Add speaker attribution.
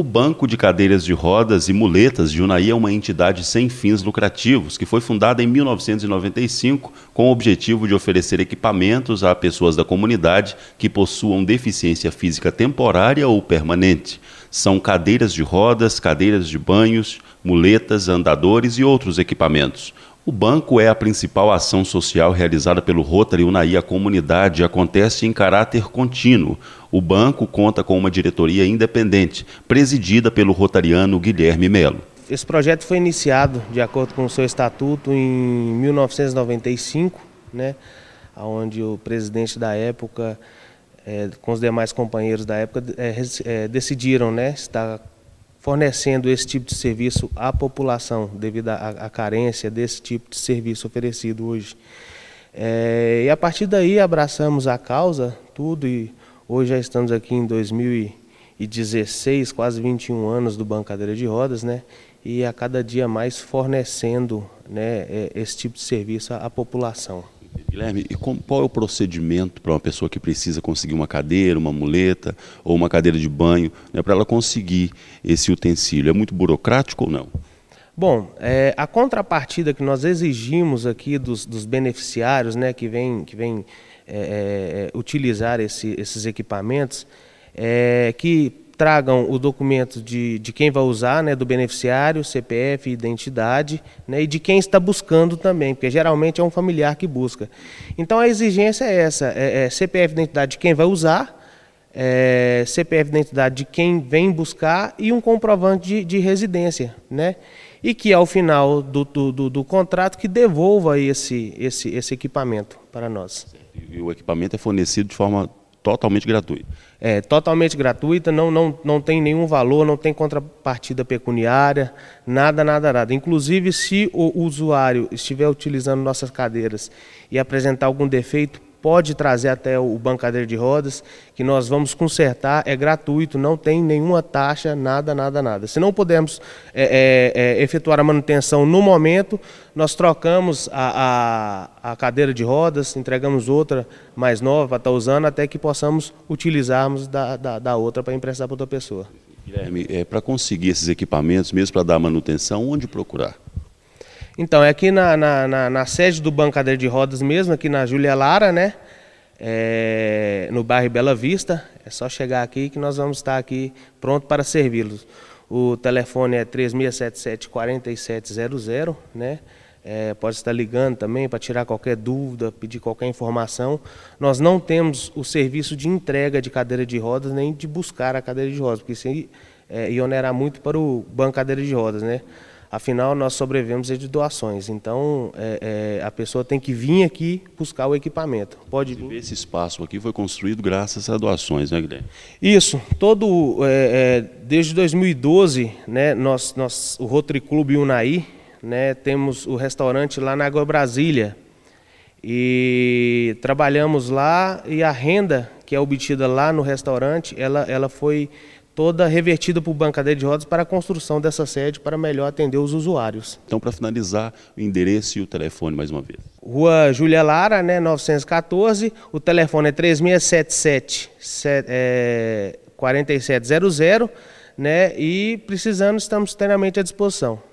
Speaker 1: O Banco de Cadeiras de Rodas e Muletas de Unai é uma entidade sem fins lucrativos que foi fundada em 1995 com o objetivo de oferecer equipamentos a pessoas da comunidade que possuam deficiência física temporária ou permanente. São cadeiras de rodas, cadeiras de banhos, muletas, andadores e outros equipamentos. O banco é a principal ação social realizada pelo Rotary Unaí à comunidade e acontece em caráter contínuo. O banco conta com uma diretoria independente, presidida pelo rotariano Guilherme Melo.
Speaker 2: Esse projeto foi iniciado, de acordo com o seu estatuto, em 1995, né, onde o presidente da época, é, com os demais companheiros da época, é, é, decidiram né, estar fornecendo esse tipo de serviço à população, devido à, carência desse tipo de serviço oferecido hoje. É, e a partir daí abraçamos a causa, tudo, e hoje já estamos aqui em 2016, quase 21 anos do Bancadeira de Rodas, né? e a cada dia mais fornecendo né, é, esse tipo de serviço à população.
Speaker 1: Guilherme, e qual é o procedimento para uma pessoa que precisa conseguir uma cadeira, uma muleta ou uma cadeira de banho, né, para ela conseguir esse utensílio? É muito burocrático ou não?
Speaker 2: Bom, é, a contrapartida que nós exigimos aqui dos, dos beneficiários né, que vêm que vem, é, é, é, utilizar esse, esses equipamentos é que tragam o documento de, de quem vai usar, né, do beneficiário, CPF, identidade, né, e de quem está buscando também, porque geralmente é um familiar que busca. Então a exigência é essa: é, é CPF, identidade de quem vai usar, é, CPF, identidade de quem vem buscar e um comprovante de, de residência, né? E que ao final do, do, do, do contrato que devolva esse, esse, esse equipamento para nós.
Speaker 1: E o equipamento é
Speaker 2: fornecido de forma Totalmente gratuita É, totalmente gratuita, não, não, não tem nenhum valor, não tem contrapartida pecuniária, nada, nada, nada. Inclusive, se o usuário estiver utilizando nossas cadeiras e apresentar algum defeito, pode trazer até o bancadeiro de rodas, que nós vamos consertar, é gratuito, não tem nenhuma taxa, nada, nada, nada. Se não pudermos é, é, é, efetuar a manutenção no momento, nós trocamos a, a, a cadeira de rodas, entregamos outra mais nova para tá estar usando, até que possamos utilizarmos da, da, da outra para emprestar para outra pessoa.
Speaker 1: Guilherme, é, para conseguir esses equipamentos, mesmo para dar manutenção, onde procurar?
Speaker 2: Então, é aqui na, na, na, na sede do Bancadeira de Rodas mesmo, aqui na Júlia Lara, né? É, no bairro Bela Vista. É só chegar aqui que nós vamos estar aqui pronto para servi-los. O telefone é 3677-4700, né? É, pode estar ligando também para tirar qualquer dúvida, pedir qualquer informação. Nós não temos o serviço de entrega de cadeira de rodas, nem de buscar a cadeira de rodas, porque isso aí, é, ia onerar muito para o banco cadeira de rodas, né? Afinal, nós sobrevivemos é de doações. Então, é, é, a pessoa tem que vir aqui buscar o equipamento. Pode vir. Esse espaço
Speaker 1: aqui foi construído graças a doações, né, Guilherme?
Speaker 2: Isso. Todo, é, é desde 2012, né, nós, nós, o Rotary Clube Unaí, né, temos o restaurante lá na Água Brasília. E trabalhamos lá e a renda que é obtida lá no restaurante, ela, ela foi toda revertida para o Bancadeira de Rodas para a construção dessa sede para melhor atender os usuários. Então, para finalizar, o
Speaker 1: endereço e o telefone mais uma vez.
Speaker 2: Rua Júlia Lara, né, 914, o telefone é 3677 4700, é, né, e precisando, estamos plenamente à disposição.